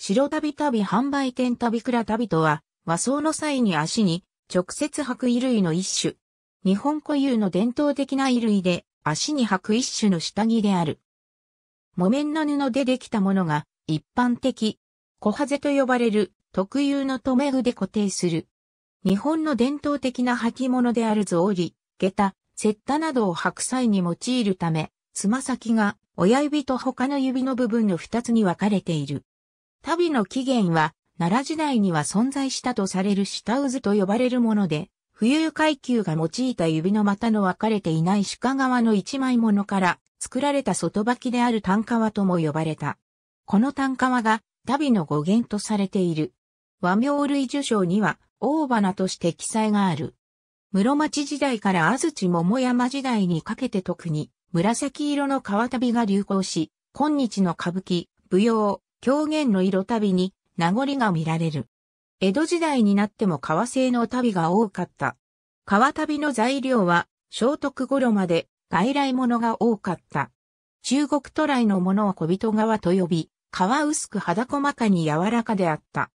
白旅旅販売店旅倉旅とは、和装の際に足に直接履く衣類の一種。日本固有の伝統的な衣類で足に履く一種の下着である。木綿の布でできたものが一般的、小ハゼと呼ばれる特有の留め具で固定する。日本の伝統的な履物である草履、下駄、セッなどを履く際に用いるため、つま先が親指と他の指の部分の二つに分かれている。旅の起源は、奈良時代には存在したとされる下渦と呼ばれるもので、冬階級が用いた指の股の分かれていない鹿川の一枚物から作られた外履きである単革とも呼ばれた。この単革が旅の語源とされている。和名類受賞には大花として記載がある。室町時代から安土桃山時代にかけて特に紫色の川旅が流行し、今日の歌舞伎、舞踊、狂言の色旅に名残が見られる。江戸時代になっても革製の旅が多かった。革旅の材料は、聖徳頃まで外来物が多かった。中国渡来のものを小人革と呼び、革薄く肌細かに柔らかであった。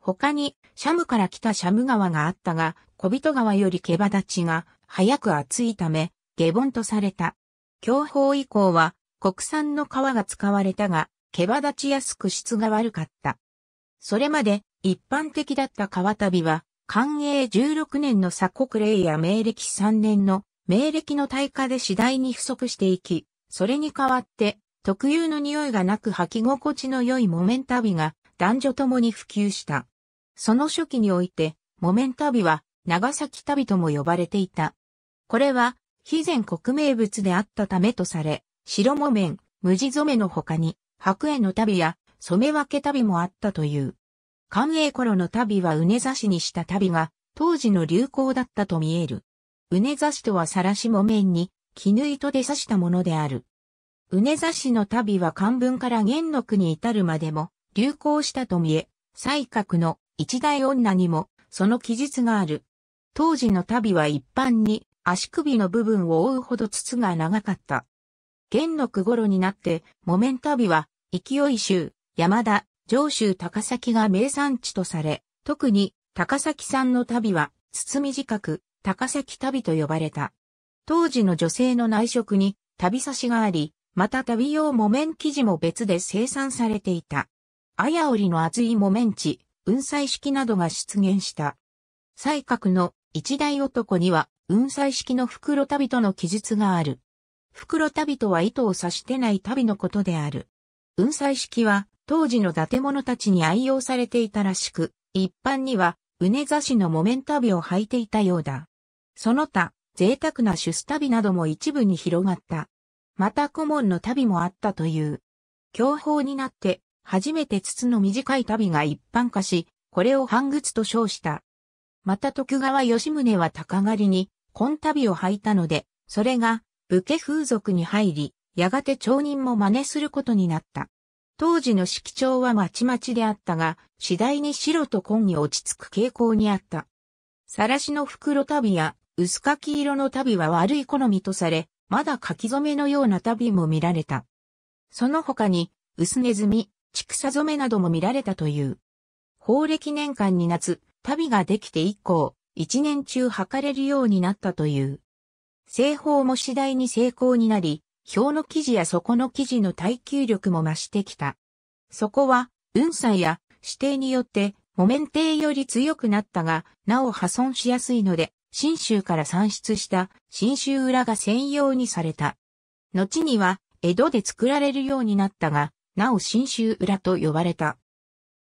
他に、シャムから来たシャム川があったが、小人川より毛羽立ちが早く厚いため、下本とされた。享保以降は、国産の皮が使われたが、毛羽立ちやすく質が悪かった。それまで一般的だった川旅は、寛永16年の鎖国令や明暦3年の明暦の大火で次第に不足していき、それに代わって特有の匂いがなく履き心地の良い木綿旅が男女ともに普及した。その初期において、木綿旅は長崎旅とも呼ばれていた。これは、非前国名物であったためとされ、白木綿、無地染めの他に、白煙の旅や染め分け旅もあったという。寛永頃の旅はう刺しにした旅が当時の流行だったと見える。梅刺ざしとは晒しも面に絹糸で刺したものである。梅刺しの旅は漢文から元禄に至るまでも流行したと見え、西閣の一大女にもその記述がある。当時の旅は一般に足首の部分を覆うほど筒が長かった。元禄頃になって木綿旅は勢い州、山田、上州高崎が名産地とされ、特に高崎産の旅は、包み近く、高崎旅と呼ばれた。当時の女性の内職に旅差しがあり、また旅用木綿生地も別で生産されていた。綾織の厚い木綿地、雲彩式などが出現した。西角の一大男には、雲彩式の袋旅との記述がある。袋旅とは意図を指してない旅のことである。雲彩式は当時の建物たちに愛用されていたらしく、一般には、うねざしの木綿旅を履いていたようだ。その他、贅沢な出ス旅なども一部に広がった。また顧問の旅もあったという。享保になって、初めて筒の短い旅が一般化し、これを半靴と称した。また徳川吉宗は鷹狩りに、紺旅を履いたので、それが武家風俗に入り、やがて町人も真似することになった。当時の色調はまちまちであったが、次第に白と紺に落ち着く傾向にあった。さらしの袋旅や薄柿色の旅は悪い好みとされ、まだ書き染めのような旅も見られた。その他に、薄ネズミ、畜さ染めなども見られたという。法暦年間に夏、旅ができて以降、一年中測れるようになったという。製法も次第に成功になり、表の生地や底の生地の耐久力も増してきた。底は、運算や指定によって、木綿艇より強くなったが、なお破損しやすいので、新州から産出した新州裏が専用にされた。後には、江戸で作られるようになったが、なお新州裏と呼ばれた。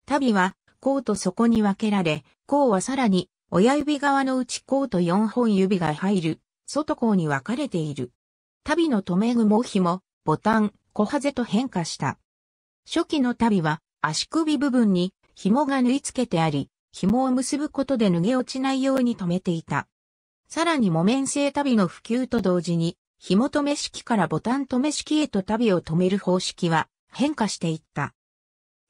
足袋は、甲と底に分けられ、甲はさらに、親指側の内甲と4本指が入る、外甲に分かれている。旅の留め具も紐、ボタン、小ハゼと変化した。初期の旅は足首部分に紐が縫い付けてあり、紐を結ぶことで脱げ落ちないように留めていた。さらに木綿製旅の普及と同時に、紐留め式からボタン留め式へと旅を留める方式は変化していった。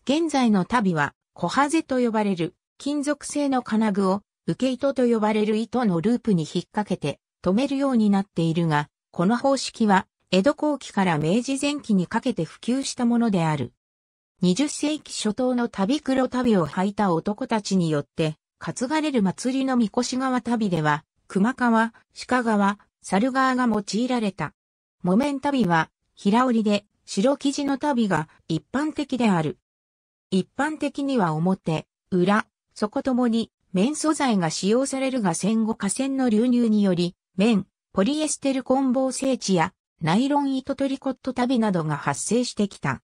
現在の旅は、小ハゼと呼ばれる金属製の金具を受け糸と呼ばれる糸のループに引っ掛けて留めるようになっているが、この方式は、江戸後期から明治前期にかけて普及したものである。20世紀初頭の旅黒旅を履いた男たちによって、担がれる祭りの三越川旅では、熊川、鹿川、猿川が用いられた。木綿旅は、平織で、白生地の旅が一般的である。一般的には表、裏、そこともに、綿素材が使用されるが戦後河川の流入により、綿、ポリエステル混紡性地やナイロン糸トリコット足袋などが発生してきた。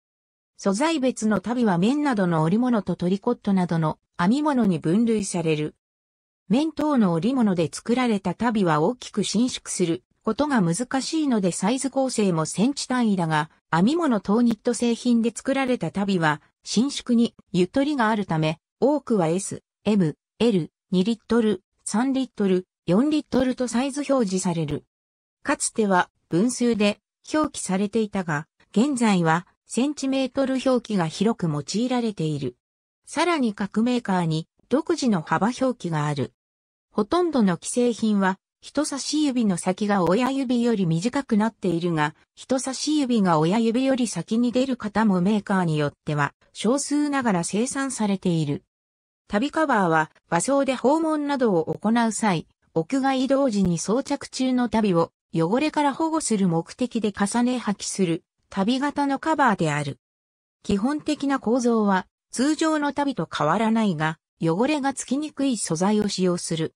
素材別の足袋は綿などの織物とトリコットなどの編み物に分類される。綿等の織物で作られた足袋は大きく伸縮することが難しいのでサイズ構成もセンチ単位だが、編み物等ニット製品で作られた足袋は伸縮にゆとりがあるため、多くは S、M、L、2リットル、3リットル、4リットルとサイズ表示される。かつては分数で表記されていたが、現在はセンチメートル表記が広く用いられている。さらに各メーカーに独自の幅表記がある。ほとんどの既製品は人差し指の先が親指より短くなっているが、人差し指が親指より先に出る方もメーカーによっては少数ながら生産されている。旅カバーは和装で訪問などを行う際、屋外移動時に装着中の旅を汚れから保護する目的で重ね履きする旅型のカバーである。基本的な構造は通常の旅と変わらないが汚れがつきにくい素材を使用する。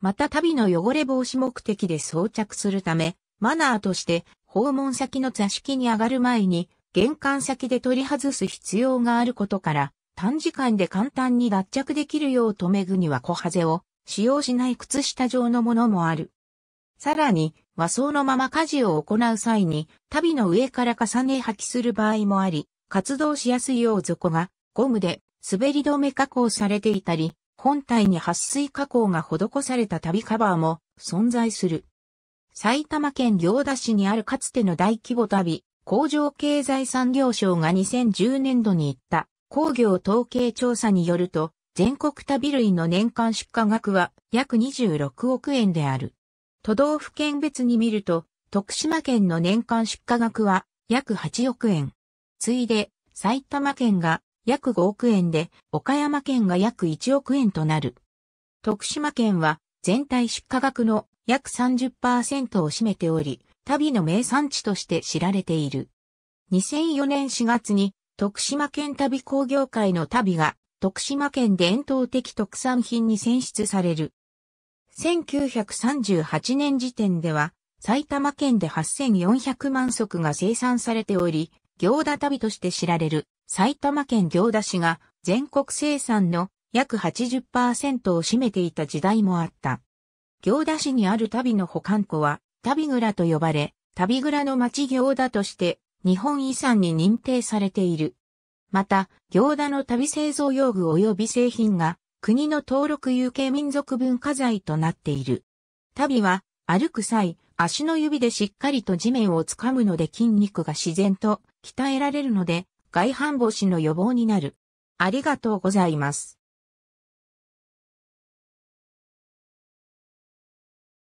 また旅の汚れ防止目的で装着するため、マナーとして訪問先の座敷に上がる前に玄関先で取り外す必要があることから、短時間で簡単に脱着できるよう留め具には小ハゼを使用しない靴下状のものもある。さらに、和装のまま家事を行う際に、足袋の上から重ね履きする場合もあり、活動しやすいよう底がゴムで滑り止め加工されていたり、本体に撥水加工が施された旅カバーも存在する。埼玉県行田市にあるかつての大規模旅、工場経済産業省が2010年度に行った工業統計調査によると、全国旅類の年間出荷額は約26億円である。都道府県別に見ると、徳島県の年間出荷額は約8億円。次いで、埼玉県が約5億円で、岡山県が約1億円となる。徳島県は全体出荷額の約30%を占めており、旅の名産地として知られている。2004年4月に徳島県旅工業会の旅が徳島県伝統的特産品に選出される。1938年時点では、埼玉県で8400万足が生産されており、行田旅として知られる埼玉県行田市が全国生産の約80%を占めていた時代もあった。行田市にある旅の保管庫は、旅蔵と呼ばれ、旅蔵の町行田として日本遺産に認定されている。また、行田の旅製造用具及び製品が国の登録有形民族文化財となっている。旅は歩く際、足の指でしっかりと地面をつかむので筋肉が自然と鍛えられるので、外反母趾の予防になる。ありがとうございます。